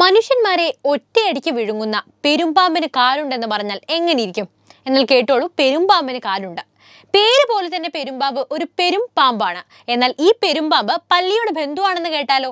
മനുഷ്യന്മാരെ ഒറ്റയടിക്ക് വിഴുങ്ങുന്ന പെരുമ്പാമ്പിന് കാലുണ്ടെന്ന് പറഞ്ഞാൽ എങ്ങനെയിരിക്കും എന്നാൽ കേട്ടോളൂ പെരുമ്പാമ്പിന് കാലുണ്ട് പേര് പോലെ തന്നെ പെരുമ്പാമ്പ് ഒരു പെരും പാമ്പാണ് എന്നാൽ ഈ പെരുമ്പാമ്പ് പല്ലിയുടെ ബന്ധുവാണെന്ന് കേട്ടാലോ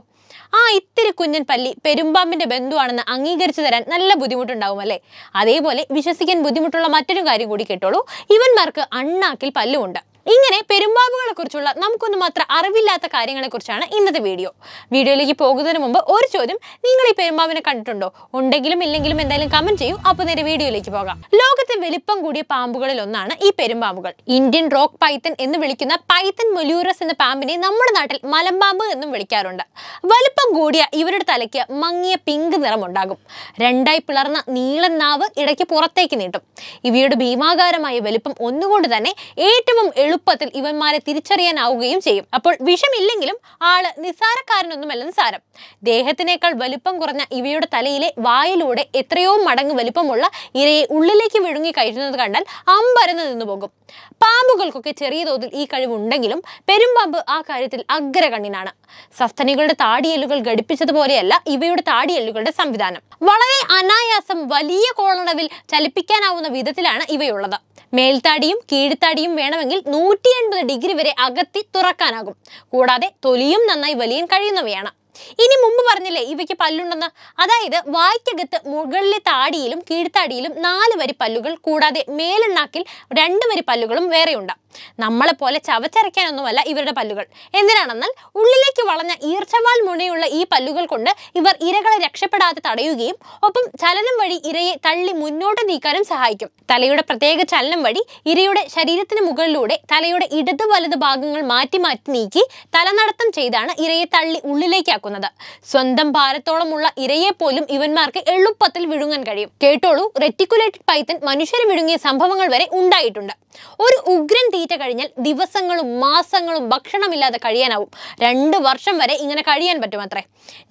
ആ ഇത്തിരി കുഞ്ഞൻ പല്ലി പെരുമ്പാമ്പിന്റെ ബന്ധുവാണെന്ന് അംഗീകരിച്ചു തരാൻ നല്ല ബുദ്ധിമുട്ടുണ്ടാവും അല്ലേ അതേപോലെ വിശ്വസിക്കാൻ ബുദ്ധിമുട്ടുള്ള മറ്റൊരു കാര്യം കൂടി കേട്ടോളൂ ഇവന്മാർക്ക് അണ്ണാക്കിൽ പല്ലുമുണ്ട് ഇങ്ങനെ പെരുമ്പാമ്പുകളെ കുറിച്ചുള്ള നമുക്കൊന്നും അത്ര അറിവില്ലാത്ത കാര്യങ്ങളെ കുറിച്ചാണ് ഇന്നത്തെ വീഡിയോ വീഡിയോയിലേക്ക് പോകുന്നതിന് മുമ്പ് ഒരു ചോദ്യം നിങ്ങൾ ഈ പെരുമ്പാമ്പിനെ കണ്ടിട്ടുണ്ടോ ഉണ്ടെങ്കിലും ഇല്ലെങ്കിലും എന്തായാലും കമന്റ് ചെയ്യൂ അപ്പോൾ നേരെ വീഡിയോയിലേക്ക് പോകാം ലോകത്തെ വലിപ്പം കൂടിയ പാമ്പുകളിൽ ഒന്നാണ് ഈ പെരുമ്പാമ്പുകൾ ഇന്ത്യൻ റോക്ക് പൈത്തൻ എന്ന് വിളിക്കുന്ന പൈത്തൻ മൊലൂറസ് എന്ന പാമ്പിനെ നമ്മുടെ നാട്ടിൽ മലമ്പാമ്പ് എന്നും വിളിക്കാറുണ്ട് വലിപ്പം കൂടിയ ഇവരുടെ തലയ്ക്ക് മങ്ങിയ പിങ്ക് ഉണ്ടാകും രണ്ടായി പിളർന്ന നീളൻ നാവ് ഇടയ്ക്ക് പുറത്തേക്ക് നീട്ടും ഇവയുടെ ഭീമാകാരമായ വലിപ്പം ഒന്നുകൊണ്ട് തന്നെ ഏറ്റവും എളു എളുപ്പത്തിൽ ഇവന്മാരെ തിരിച്ചറിയാനാവുകയും ചെയ്യും അപ്പോൾ വിഷമില്ലെങ്കിലും ആള് നിസാരക്കാരനൊന്നുമല്ലെന്ന് സാരം ദേഹത്തിനേക്കാൾ വലിപ്പം കുറഞ്ഞ ഇവയുടെ തലയിലെ വായിലൂടെ എത്രയോ മടങ്ങ് വലിപ്പമുള്ള ഇരയെ ഉള്ളിലേക്ക് വിഴുങ്ങി കഴിക്കുന്നത് കണ്ടാൽ അമ്പരന്ന് നിന്നു പോകും പാമ്പുകൾക്കൊക്കെ ചെറിയ തോതിൽ ഈ കഴിവുണ്ടെങ്കിലും പെരുമ്പാമ്പ് ആ കാര്യത്തിൽ അഗ്രകണ്ണിനാണ് സസ്തനികളുടെ താടിയെല്ലുകൾ ഘടിപ്പിച്ചതുപോലെയല്ല ഇവയുടെ താടിയെല്ലുകളുടെ സംവിധാനം വളരെ അനായാസം വലിയ കോളടവിൽ ചലിപ്പിക്കാനാവുന്ന വിധത്തിലാണ് ഇവയുള്ളത് മേൽത്താടിയും കീഴ്ത്താടിയും വേണമെങ്കിൽ നൂറ്റി എൺപത് ഡിഗ്രി വരെ അകത്തി തുറക്കാനാകും കൂടാതെ തൊലിയും നന്നായി വലിയാൻ കഴിയുന്നവയാണ് ഇനി മുമ്പ് പറഞ്ഞില്ലേ ഇവയ്ക്ക് പല്ലുണ്ടെന്ന് അതായത് വായ്ക്കകത്ത് മുകളിലെ താടിയിലും കീഴ്ത്താടിയിലും നാല് വരി പല്ലുകൾ കൂടാതെ മേലെണ്ണാക്കിൽ രണ്ട് വരി പല്ലുകളും വേറെയുണ്ട് നമ്മളെ പോലെ ചവച്ചരയ്ക്കാനൊന്നുമല്ല ഇവരുടെ പല്ലുകൾ എന്തിനാണെന്നാൽ ഉള്ളിലേക്ക് വളഞ്ഞ ഈർച്ചവാൽ മുനയുള്ള ഈ പല്ലുകൾ കൊണ്ട് ഇവർ ഇരകളെ രക്ഷപ്പെടാതെ തടയുകയും ഒപ്പം ചലനം വഴി ഇരയെ തള്ളി മുന്നോട്ട് നീക്കാനും സഹായിക്കും തലയുടെ പ്രത്യേക ചലനം വഴി ഇരയുടെ ശരീരത്തിന് മുകളിലൂടെ തലയുടെ ഇടത് വലത് ഭാഗങ്ങൾ മാറ്റി മാറ്റി നീക്കി തലനടത്തം ചെയ്താണ് ഇരയെ തള്ളി ഉള്ളിലേക്കാക്കുന്നത് സ്വന്തം ഭാരത്തോളമുള്ള ഇരയെ പോലും ഇവന്മാർക്ക് എളുപ്പത്തിൽ വിഴുങ്ങാൻ കഴിയും കേട്ടോളൂ റെറ്റിക്കുലേറ്റഡ് പൈത്തൻ മനുഷ്യരെ വിഴുങ്ങിയ സംഭവങ്ങൾ വരെ ഉണ്ടായിട്ടുണ്ട് ഒരു ഉഗ്രൻ തീറ്റ കഴിഞ്ഞാൽ ദിവസങ്ങളും മാസങ്ങളും ഭക്ഷണമില്ലാതെ കഴിയാനാവും രണ്ട് വർഷം വരെ ഇങ്ങനെ കഴിയാൻ പറ്റും അത്രേ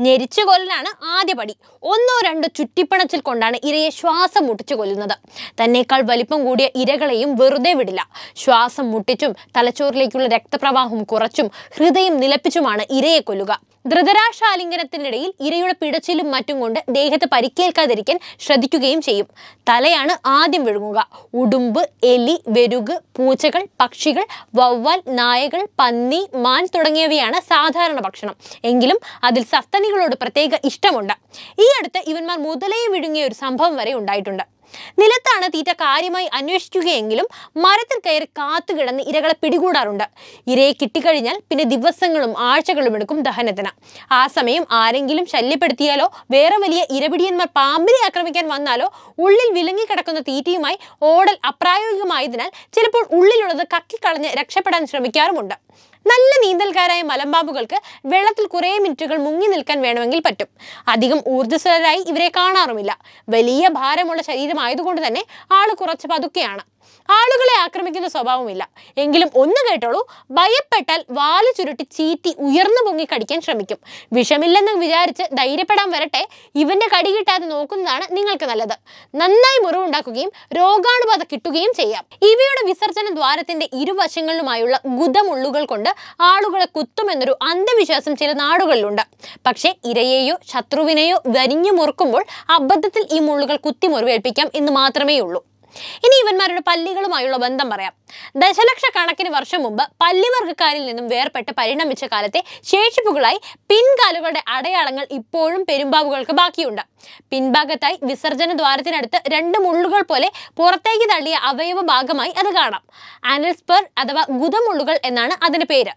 ഞെരിച്ചു കൊല്ലലാണ് ആദ്യ പടി ഒന്നോ രണ്ടോ ചുറ്റിപ്പണച്ചിൽ കൊണ്ടാണ് ഇരയെ ശ്വാസം മുട്ടിച്ചു കൊല്ലുന്നത് തന്നേക്കാൾ വലിപ്പം കൂടിയ ഇരകളെയും വെറുതെ വിടില്ല ശ്വാസം മുട്ടിച്ചും തലച്ചോറിലേക്കുള്ള രക്തപ്രവാഹം കുറച്ചും ഹൃദയം നിലപ്പിച്ചുമാണ് ഇരയെ കൊല്ലുക ധൃതരാശാലിംഗനത്തിനിടയിൽ ഇരയുടെ പിടച്ചിലും മറ്റും കൊണ്ട് ദേഹത്ത് പരിക്കേൽക്കാതിരിക്കാൻ ശ്രദ്ധിക്കുകയും ചെയ്യും തലയാണ് ആദ്യം വിഴുങ്ങുക ഉടുമ്പ് എലി വെരു കഴുക് പൂച്ചകൾ പക്ഷികൾ വവ്വാൽ നായകൾ പന്നി മാൻ തുടങ്ങിയവയാണ് സാധാരണ ഭക്ഷണം എങ്കിലും അതിൽ സസ്തനികളോട് പ്രത്യേക ഇഷ്ടമുണ്ട് ഈ അടുത്ത് ഇവന്മാർ മുതലയെ വിഴുങ്ങിയ ഒരു സംഭവം വരെ ഉണ്ടായിട്ടുണ്ട് നിലത്താണ് തീറ്റ കാര്യമായി അന്വേഷിക്കുകയെങ്കിലും മരത്തിൽ കയറി കാത്തുകിടന്ന് ഇരകളെ പിടികൂടാറുണ്ട് ഇരയെ കിട്ടിക്കഴിഞ്ഞാൽ പിന്നെ ദിവസങ്ങളും ആഴ്ചകളും എടുക്കും ദഹനത്തിന് ആ സമയം ആരെങ്കിലും ശല്യപ്പെടുത്തിയാലോ വേറെ വലിയ ഇരപിടിയന്മാർ പാമ്പിനെ ആക്രമിക്കാൻ വന്നാലോ ഉള്ളിൽ വിലങ്ങിക്കിടക്കുന്ന തീറ്റയുമായി ഓടൽ അപ്രായോഗികമായതിനാൽ ചിലപ്പോൾ ഉള്ളിലുള്ളത് കക്കിക്കളഞ്ഞ് രക്ഷപ്പെടാൻ ശ്രമിക്കാറുമുണ്ട് നല്ല നീന്തൽക്കാരായ മലമ്പാമ്പുകൾക്ക് വെള്ളത്തിൽ കുറേ മിനിറ്റുകൾ മുങ്ങി നിൽക്കാൻ വേണമെങ്കിൽ പറ്റും അധികം ഊർജ്ജസ്വലരായി ഇവരെ കാണാറുമില്ല വലിയ ഭാരമുള്ള ശരീരമായതുകൊണ്ട് തന്നെ ആൾ കുറച്ച് പതുക്കെയാണ് ആളുകളെ ആക്രമിക്കുന്ന സ്വഭാവമില്ല എങ്കിലും ഒന്ന് കേട്ടോളൂ ഭയപ്പെട്ടാൽ വാല് ചുരുട്ടി ചീറ്റി ഉയർന്നു പൊങ്ങി കടിക്കാൻ ശ്രമിക്കും വിഷമില്ലെന്ന് വിചാരിച്ച് ധൈര്യപ്പെടാൻ വരട്ടെ ഇവന്റെ കടി കിട്ടാതെ നോക്കുന്നതാണ് നിങ്ങൾക്ക് നല്ലത് നന്നായി മുറിവുണ്ടാക്കുകയും രോഗാണുബാധ കിട്ടുകയും ചെയ്യാം ഇവയുടെ വിസർജന ദ്വാരത്തിന്റെ ഇരുവശങ്ങളിലുമായുള്ള ഗുദമുള്ളുകൾ കൊണ്ട് ആളുകളെ കുത്തുമെന്നൊരു അന്ധവിശ്വാസം ചില നാടുകളിലുണ്ട് പക്ഷേ ഇരയെയോ ശത്രുവിനെയോ വരിഞ്ഞു മുറുക്കുമ്പോൾ അബദ്ധത്തിൽ ഈ മുള്ളുകൾ കുത്തി മുറിവേൽപ്പിക്കാം എന്ന് മാത്രമേ ഉള്ളൂ ഇനി ഇവന്മാരുടെ പല്ലികളുമായുള്ള ബന്ധം പറയാം ദശലക്ഷക്കണക്കിന് വർഷം മുമ്പ് പല്ലിവർഗ്ഗക്കാരിൽ നിന്നും വേർപെട്ട് പരിണമിച്ച കാലത്തെ ശേഷിപ്പുകളായി പിൻകാലുകളുടെ അടയാളങ്ങൾ ഇപ്പോഴും പെരുമ്പാവുകൾക്ക് ബാക്കിയുണ്ട് പിൻഭാഗത്തായി വിസർജന ദ്വാരത്തിനടുത്ത് രണ്ട് മുള്ളുകൾ പോലെ പുറത്തേക്ക് തള്ളിയ അവയവ ഭാഗമായി അത് കാണാം ആനൽസ്പർ അഥവാ ഗുതമുള്ളുകൾ എന്നാണ് അതിന് പേര്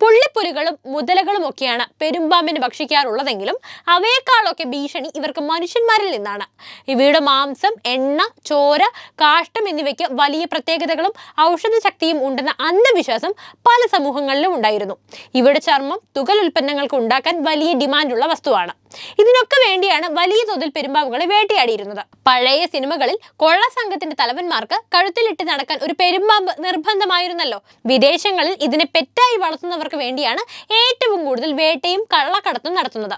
പുള്ളിപ്പുലികളും മുതലകളും ഒക്കെയാണ് പെരുമ്പാമ്പിന് ഭക്ഷിക്കാറുള്ളതെങ്കിലും അവയേക്കാളൊക്കെ ഭീഷണി ഇവർക്ക് മനുഷ്യന്മാരിൽ നിന്നാണ് ഇവയുടെ മാംസം എണ്ണ ചോര കാഷ്ടം എന്നിവയ്ക്ക് വലിയ പ്രത്യേകതകളും ഔഷധ ശക്തിയും ഉണ്ടെന്ന അന്ധവിശ്വാസം പല സമൂഹങ്ങളിലും ഉണ്ടായിരുന്നു ഇവയുടെ ചർമ്മം തുകൽ ഉൽപ്പന്നങ്ങൾക്ക് ഉണ്ടാക്കാൻ വലിയ ഡിമാൻഡുള്ള വസ്തുവാണ് ഇതിനൊക്കെ വേണ്ടിയാണ് വലിയ തോതിൽ പെരുമ്പാവുകളെ വേട്ടയാടിയിരുന്നത് പഴയ സിനിമകളിൽ കൊള്ള സംഘത്തിന്റെ തലവന്മാർക്ക് കഴുത്തിലിട്ട് നടക്കാൻ ഒരു പെരുമ്പാമ്പ് നിർബന്ധമായിരുന്നല്ലോ വിദേശങ്ങളിൽ ഇതിനെ പെറ്റായി വളർത്തുന്നവർക്ക് വേണ്ടിയാണ് ഏറ്റവും കൂടുതൽ വേട്ടയും കള്ളക്കടത്തും നടത്തുന്നത്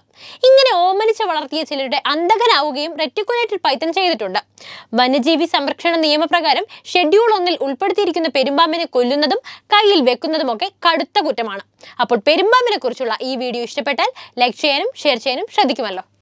ഇങ്ങനെ ഓമനിച്ച് വളർത്തിയ ചിലരുടെ അന്തകനാവുകയും റെറ്റിക്കുലേറ്റഡ് പൈത്തൻ ചെയ്തിട്ടുണ്ട് വന്യജീവി സംരക്ഷണ നിയമപ്രകാരം ഷെഡ്യൂൾ ഒന്നിൽ ഉൾപ്പെടുത്തിയിരിക്കുന്ന പെരുമ്പാമ്പിനെ കൊല്ലുന്നതും കയ്യിൽ വെക്കുന്നതുമൊക്കെ കടുത്ത കുറ്റമാണ് അപ്പോൾ പെരുമ്പാമ്പിനെ കുറിച്ചുള്ള ഈ വീഡിയോ ഇഷ്ടപ്പെട്ടാൽ ലൈക്ക് ചെയ്യാനും ഷെയർ ചെയ്യാനും ലഭിക്കുമല്ലോ